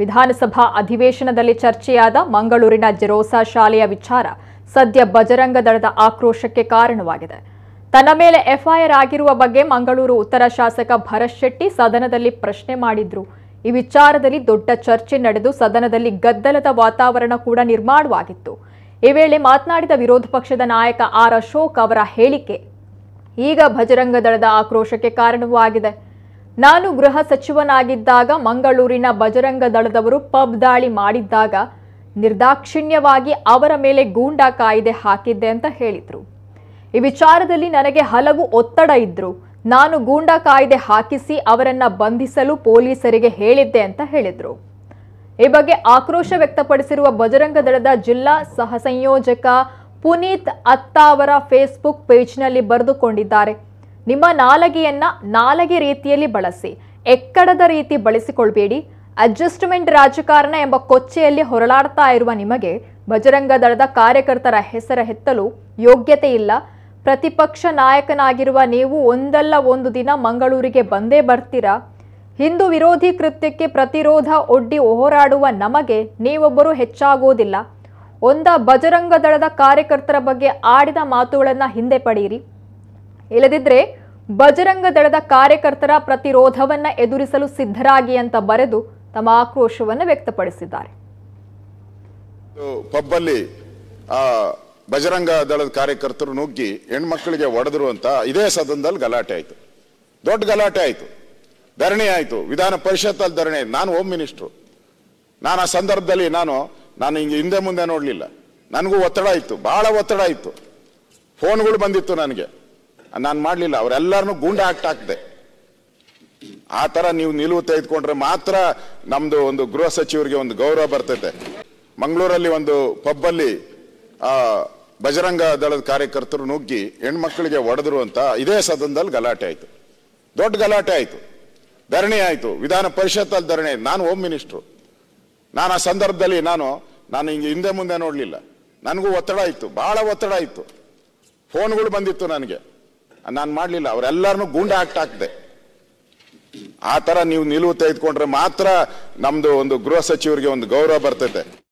ವಿಧಾನಸಭಾ ಅಧಿವೇಶನದಲ್ಲಿ ಚರ್ಚೆಯಾದ ಮಂಗಳೂರಿನ ಜೆರೋಸಾ ಶಾಲೆಯ ವಿಚಾರ ಸದ್ಯ ಬಜರಂಗ ದಳದ ಆಕ್ರೋಶಕ್ಕೆ ಕಾರಣವಾಗಿದೆ ತನ್ನ ಮೇಲೆ ಎಫ್ಐಆರ್ ಆಗಿರುವ ಬಗ್ಗೆ ಮಂಗಳೂರು ಉತ್ತರ ಶಾಸಕ ಭರತ್ ಶೆಟ್ಟಿ ಸದನದಲ್ಲಿ ಪ್ರಶ್ನೆ ಮಾಡಿದ್ರು ಈ ವಿಚಾರದಲ್ಲಿ ದೊಡ್ಡ ಚರ್ಚೆ ನಡೆದು ಸದನದಲ್ಲಿ ಗದ್ದಲದ ವಾತಾವರಣ ಕೂಡ ನಿರ್ಮಾಣವಾಗಿತ್ತು ಈ ವೇಳೆ ಮಾತನಾಡಿದ ವಿರೋಧ ಪಕ್ಷದ ನಾಯಕ ಆರ್ ಅಶೋಕ್ ಅವರ ಹೇಳಿಕೆ ಈಗ ಭಜರಂಗ ದಳದ ಆಕ್ರೋಶಕ್ಕೆ ಆಗಿದೆ ನಾನು ಗೃಹ ಸಚಿವನಾಗಿದ್ದಾಗ ಮಂಗಳೂರಿನ ಬಜರಂಗ ದಳದವರು ಪಬ್ ದಾಳಿ ಮಾಡಿದ್ದಾಗ ನಿರ್ದಾಕ್ಷಿಣ್ಯವಾಗಿ ಅವರ ಮೇಲೆ ಗೂಂಡಾ ಕಾಯ್ದೆ ಹಾಕಿದ್ದೆ ಅಂತ ಹೇಳಿದರು ಈ ವಿಚಾರದಲ್ಲಿ ನನಗೆ ಹಲವು ಒತ್ತಡ ಇದ್ದರು ನಾನು ಗೂಂಡಾ ಕಾಯ್ದೆ ಹಾಕಿಸಿ ಅವರನ್ನು ಬಂಧಿಸಲು ಪೊಲೀಸರಿಗೆ ಹೇಳಿದ್ದೆ ಅಂತ ಹೇಳಿದರು ಈ ಬಗ್ಗೆ ಆಕ್ರೋಶ ವ್ಯಕ್ತಪಡಿಸಿರುವ ಬಜರಂಗ ದಳದ ಜಿಲ್ಲಾ ಸಹಸಂಯೋಜಕ ಪುನೀತ್ ಅತ್ತಾವರ ಅವರ ಫೇಸ್ಬುಕ್ ಪೇಜ್ನಲ್ಲಿ ಬರೆದುಕೊಂಡಿದ್ದಾರೆ ನಿಮ್ಮ ನಾಲಗೆಯನ್ನ ನಾಲಗೆ ರೀತಿಯಲ್ಲಿ ಬಳಸಿ ಎಕ್ಕಡದ ರೀತಿ ಬಳಸಿಕೊಳ್ಬೇಡಿ ಅಡ್ಜಸ್ಟ್ಮೆಂಟ್ ರಾಜಕಾರಣ ಎಂಬ ಕೊಚ್ಚೆಯಲ್ಲಿ ಹೊರಳಾಡ್ತಾ ಇರುವ ನಿಮಗೆ ಬಜರಂಗ ದಳದ ಕಾರ್ಯಕರ್ತರ ಹೆಸರ ಹೆತ್ತಲು ಯೋಗ್ಯತೆ ಇಲ್ಲ ಪ್ರತಿಪಕ್ಷ ನಾಯಕನಾಗಿರುವ ನೀವು ಒಂದಲ್ಲ ಒಂದು ದಿನ ಮಂಗಳೂರಿಗೆ ಬಂದೇ ಬರ್ತೀರಾ ಹಿಂದೂ ವಿರೋಧಿ ಕೃತ್ಯಕ್ಕೆ ಪ್ರತಿರೋಧ ಒಡ್ಡಿ ಹೋರಾಡುವ ನಮಗೆ ನೀವೊಬ್ಬರು ಹೆಚ್ಚಾಗುವುದಿಲ್ಲ ಒಂದ ಬಜರಂಗ ದಳದ ಕಾರ್ಯಕರ್ತರ ಬಗ್ಗೆ ಆಡಿದ ಮಾತುಗಳನ್ನು ಹಿಂದೆ ಪಡೆಯಿರಿ ಇಲ್ಲದಿದ್ರೆ ಬಜರಂಗ ದಳದ ಕಾರ್ಯಕರ್ತರ ಪ್ರತಿರೋಧವನ್ನ ಎದುರಿಸಲು ಸಿದ್ಧರಾಗಿ ಅಂತ ಬರೆದು ತಮ್ಮ ಆಕ್ರೋಶವನ್ನು ವ್ಯಕ್ತಪಡಿಸಿದ್ದಾರೆ ಪಬ್ಬಲ್ಲಿ ಆ ಬಜರಂಗ ದಳದ ಕಾರ್ಯಕರ್ತರು ನುಗ್ಗಿ ಹೆಣ್ಮಕ್ಳಿಗೆ ಹೊಡೆದ್ರು ಅಂತ ಇದೇ ಸದನದಲ್ಲಿ ಗಲಾಟೆ ಆಯ್ತು ದೊಡ್ಡ ಗಲಾಟೆ ಆಯ್ತು ಧರಣಿ ಆಯ್ತು ವಿಧಾನ ಪರಿಷತ್ತಲ್ಲಿ ಧರಣಿ ನಾನು ಹೋಮ್ ಮಿನಿಸ್ಟ್ರು ನಾನು ಆ ಸಂದರ್ಭದಲ್ಲಿ ನಾನು ನಾನು ಹಿಂಗೆ ಹಿಂದೆ ಮುಂದೆ ನೋಡಲಿಲ್ಲ ನನಗೂ ಒತ್ತಡ ಇತ್ತು ಬಹಳ ಒತ್ತಡ ಇತ್ತು ಫೋನ್ಗಳು ಬಂದಿತ್ತು ನನಗೆ ನಾನು ಮಾಡಲಿಲ್ಲ ಅವರೆಲ್ಲರನ್ನು ಗೂಂಡ ಆಗ್ತದೆ ಆ ಥರ ನೀವು ನಿಲುವು ತೆಗೆದುಕೊಂಡ್ರೆ ಮಾತ್ರ ನಮ್ಮದು ಒಂದು ಗೃಹ ಸಚಿವರಿಗೆ ಒಂದು ಗೌರವ ಬರ್ತೈತೆ ಮಂಗಳೂರಲ್ಲಿ ಒಂದು ಪಬ್ಬಲ್ಲಿ ಬಜರಂಗ ದಳದ ಕಾರ್ಯಕರ್ತರು ನುಗ್ಗಿ ಹೆಣ್ಮಕ್ಳಿಗೆ ಒಡೆದ್ರು ಅಂತ ಇದೇ ಸದನದಲ್ಲಿ ಗಲಾಟೆ ಆಯಿತು ದೊಡ್ಡ ಗಲಾಟೆ ಆಯಿತು ಧರಣಿ ಆಯಿತು ವಿಧಾನ ಪರಿಷತ್ತಲ್ಲಿ ಧರಣಿ ಆಯ್ತು ನಾನು ಹೋಮ್ ಮಿನಿಸ್ಟ್ರು ನಾನು ಆ ಸಂದರ್ಭದಲ್ಲಿ ನಾನು ನಾನು ಹಿಂಗೆ ಹಿಂದೆ ಮುಂದೆ ನೋಡಲಿಲ್ಲ ನನಗೂ ಒತ್ತಡ ಇತ್ತು ಭಾಳ ಒತ್ತಡ ಇತ್ತು ಫೋನ್ಗಳು ಬಂದಿತ್ತು ನನಗೆ ನಾನು ಮಾಡಲಿಲ್ಲ ಅವರೆಲ್ಲರನ್ನು ಗೂಂಡ ಆಕ್ಟ್ ಆಗ್ತದೆ ಆ ಥರ ನೀವು ನಿಲುವು ತೆಗೆದುಕೊಂಡ್ರೆ ಮಾತ್ರ ನಮ್ಮದು ಒಂದು ಗೃಹ ಸಚಿವರಿಗೆ ಒಂದು ಗೌರವ ಬರ್ತೈತೆ